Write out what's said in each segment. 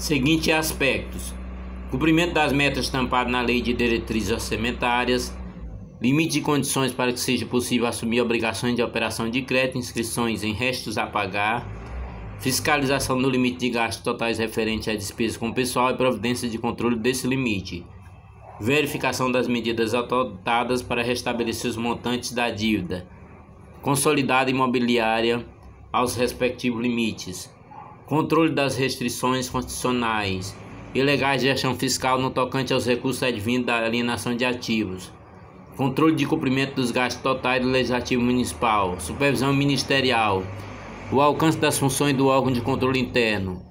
seguintes aspectos: cumprimento das metas estampadas na Lei de Diretrizes Orçamentárias, limite de condições para que seja possível assumir obrigações de operação de crédito, inscrições em restos a pagar, fiscalização do limite de gastos totais referente à despesas com pessoal e providência de controle desse limite. Verificação das medidas adotadas para restabelecer os montantes da dívida consolidada imobiliária aos respectivos limites controle das restrições constitucionais e legais de gestão fiscal no tocante aos recursos advindos da alienação de ativos, controle de cumprimento dos gastos totais do Legislativo Municipal, supervisão ministerial, o alcance das funções do órgão de controle interno,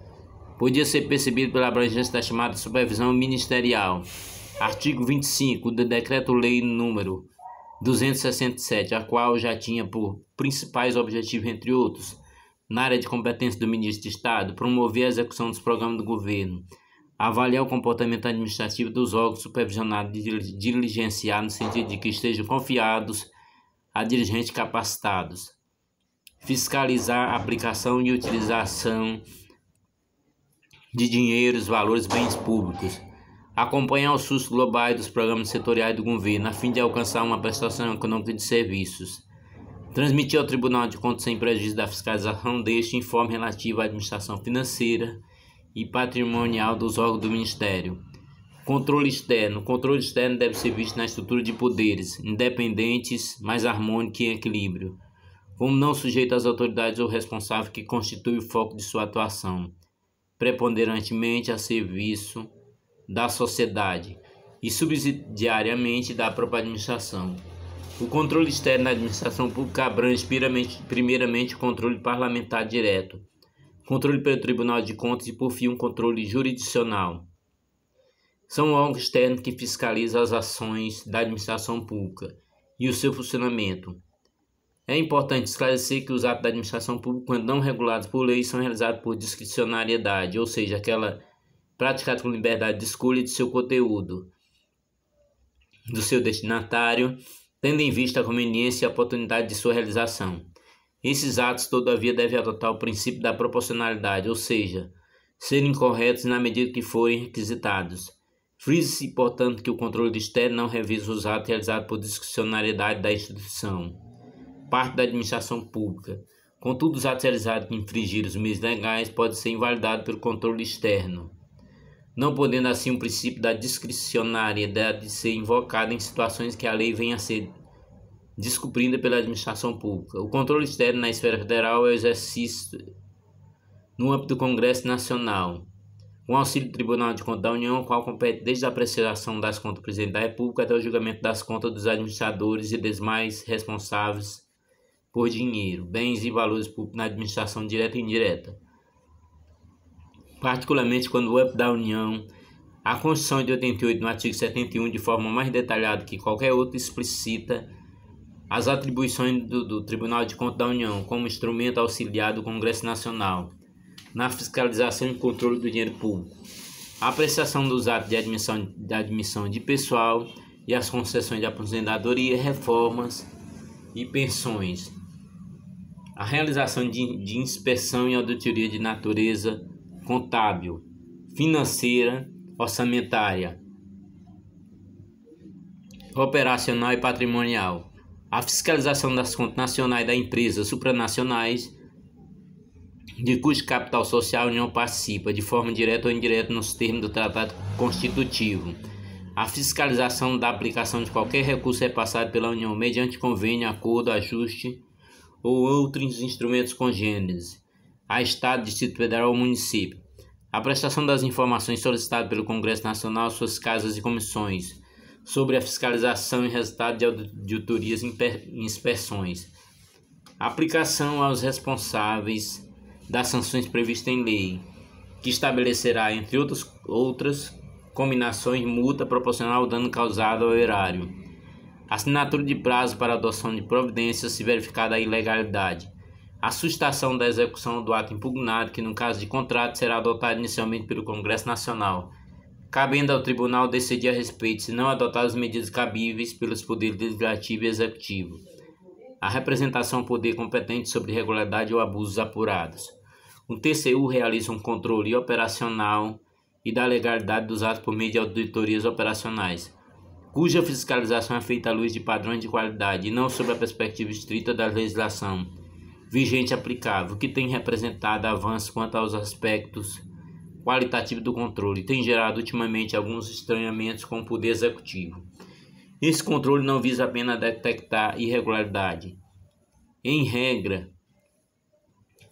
podia ser percebido pela abrangência da chamada supervisão ministerial. Artigo 25 do Decreto-Lei número 267, a qual já tinha por principais objetivos, entre outros, na área de competência do Ministro de Estado, promover a execução dos programas do governo, avaliar o comportamento administrativo dos órgãos supervisionados e diligenciar no sentido de que estejam confiados a dirigentes capacitados, fiscalizar a aplicação e utilização de dinheiros, valores, bens públicos, acompanhar os custos globais dos programas setoriais do governo a fim de alcançar uma prestação econômica de serviços Transmitir ao Tribunal de Contas sem prejuízo da fiscalização deste informe relativo à administração financeira e patrimonial dos órgãos do Ministério. Controle externo. O controle externo deve ser visto na estrutura de poderes, independentes, mais harmônico e em equilíbrio, como não sujeito às autoridades ou responsáveis que constituem o foco de sua atuação, preponderantemente a serviço da sociedade e subsidiariamente da própria administração. O controle externo da administração pública abrange primeiramente o controle parlamentar direto, controle pelo Tribunal de Contas e, por fim, um controle jurisdicional. São órgãos externos que fiscalizam as ações da administração pública e o seu funcionamento. É importante esclarecer que os atos da administração pública, quando não regulados por lei, são realizados por discricionariedade, ou seja, aquela praticada com liberdade de escolha de seu conteúdo, do seu destinatário tendo em vista a conveniência e a oportunidade de sua realização. Esses atos, todavia, devem adotar o princípio da proporcionalidade, ou seja, serem corretos na medida que forem requisitados. Frise-se, portanto, que o controle externo não revisa os atos realizados por discricionariedade da instituição, parte da administração pública. Contudo, os atos realizados que infringirem os meios legais podem ser invalidados pelo controle externo não podendo assim o princípio da discricionariedade ser invocado em situações que a lei venha a ser descobrindo pela administração pública. O controle externo na esfera federal é o exercício no âmbito do Congresso Nacional, com auxílio do Tribunal de Contas da União, qual compete desde a apreciação das contas do Presidente da República até o julgamento das contas dos administradores e demais responsáveis por dinheiro, bens e valores públicos na administração direta e indireta particularmente quando o EP da União, a Constituição de 88, no artigo 71, de forma mais detalhada que qualquer outro explicita as atribuições do, do Tribunal de Contas da União como instrumento auxiliar do Congresso Nacional na fiscalização e controle do dinheiro público, a apreciação dos atos de admissão, de admissão de pessoal e as concessões de aposentadoria, reformas e pensões, a realização de, de inspeção e auditoria de natureza contábil, financeira, orçamentária, operacional e patrimonial. A fiscalização das contas nacionais da empresa supranacionais de cujo capital social a União participa, de forma direta ou indireta, nos termos do Tratado Constitutivo. A fiscalização da aplicação de qualquer recurso repassado é pela União mediante convênio, acordo, ajuste ou outros instrumentos congêneres a Estado, Distrito Federal ou município. A prestação das informações solicitadas pelo Congresso Nacional, suas casas e comissões, sobre a fiscalização e resultado de auditorias e inspeções. Aplicação aos responsáveis das sanções previstas em lei, que estabelecerá, entre outras, outras combinações, multa proporcional ao dano causado ao erário assinatura de prazo para adoção de providências se verificada a ilegalidade, a sustação da execução do ato impugnado, que no caso de contrato será adotado inicialmente pelo Congresso Nacional, cabendo ao Tribunal decidir a respeito se não adotar as medidas cabíveis pelos poderes legislativo e executivo. A representação ao poder competente sobre irregularidade ou abusos apurados. O TCU realiza um controle operacional e da legalidade dos atos por meio de auditorias operacionais, cuja fiscalização é feita à luz de padrões de qualidade e não sob a perspectiva estrita da legislação vigente aplicável, que tem representado avanço quanto aos aspectos qualitativos do controle, tem gerado ultimamente alguns estranhamentos com o Poder Executivo. Esse controle não visa apenas detectar irregularidade. Em regra,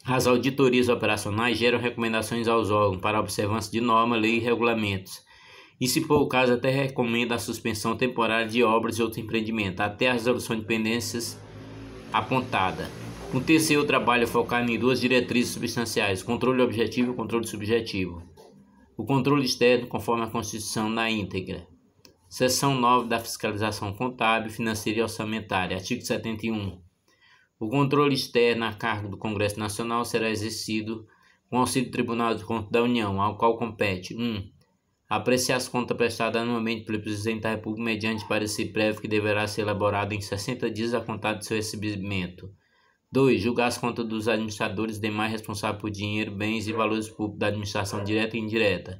as auditorias operacionais geram recomendações aos órgãos para observância de norma, lei e regulamentos. E, se for o caso, até recomenda a suspensão temporária de obras e outro empreendimento, até a resolução de pendências apontada. No terceiro trabalho é focado em duas diretrizes substanciais, controle objetivo e controle subjetivo. O controle externo, conforme a Constituição, na íntegra. Seção 9 da Fiscalização Contábil, Financeira e Orçamentária, artigo 71. O controle externo a cargo do Congresso Nacional será exercido com auxílio do Tribunal de Contas da União, ao qual compete 1. Um, apreciar as contas prestadas anualmente pelo Presidente da República mediante parecer prévio que deverá ser elaborado em 60 dias a contar de seu recebimento. 2. Julgar as contas dos administradores demais responsáveis por dinheiro, bens e valores públicos da administração direta e indireta,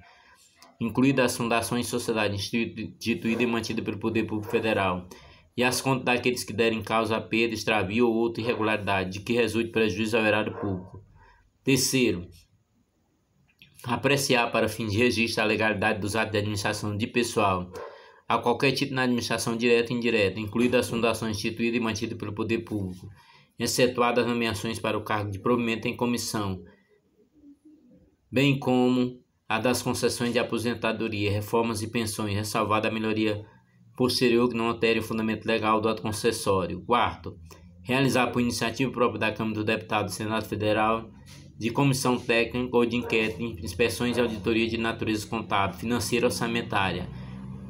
incluídas as fundações e sociedades instituídas e mantidas pelo Poder Público Federal, e as contas daqueles que derem causa a perda, extravio ou outra irregularidade, de que resulte prejuízo ao erário público. Terceiro, apreciar para fim de registro a legalidade dos atos de administração de pessoal a qualquer título na administração direta e indireta, incluídas as fundações instituídas e mantidas pelo poder público, excetuadas nomeações para o cargo de provimento em comissão, bem como a das concessões de aposentadoria, reformas e pensões, ressalvada a melhoria posterior que não altere o fundamento legal do ato concessório. Quarto, realizar por iniciativa própria da Câmara do Deputado do Senado Federal, de comissão técnica ou de inquérito, inspeções e auditoria de natureza contábil, financeira, orçamentária,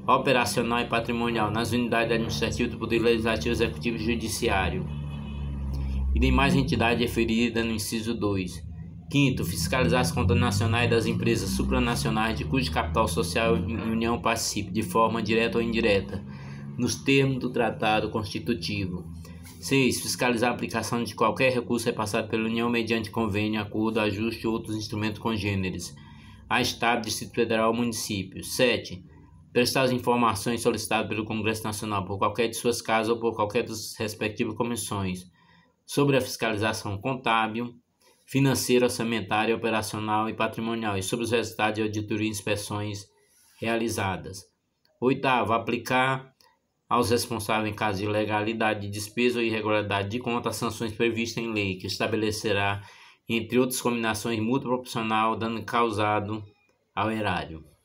operacional e patrimonial nas unidades administrativas do Poder Legislativo, Executivo e Judiciário e demais entidade referida no inciso 2. Quinto, fiscalizar as contas nacionais das empresas supranacionais de cujo capital social a União participe, de forma direta ou indireta, nos termos do Tratado Constitutivo. 6. Fiscalizar a aplicação de qualquer recurso repassado pela União mediante convênio, acordo, ajuste ou outros instrumentos congêneres a Estado, Distrito Federal ou município. 7. Prestar as informações solicitadas pelo Congresso Nacional por qualquer de suas casas ou por qualquer das respectivas comissões sobre a fiscalização contábil, financeira, orçamentária, operacional e patrimonial e sobre os resultados de auditoria e inspeções realizadas. Oitavo, aplicar aos responsáveis em caso de ilegalidade de despesa ou irregularidade de conta sanções previstas em lei, que estabelecerá, entre outras combinações, multa proporcional dano causado ao erário.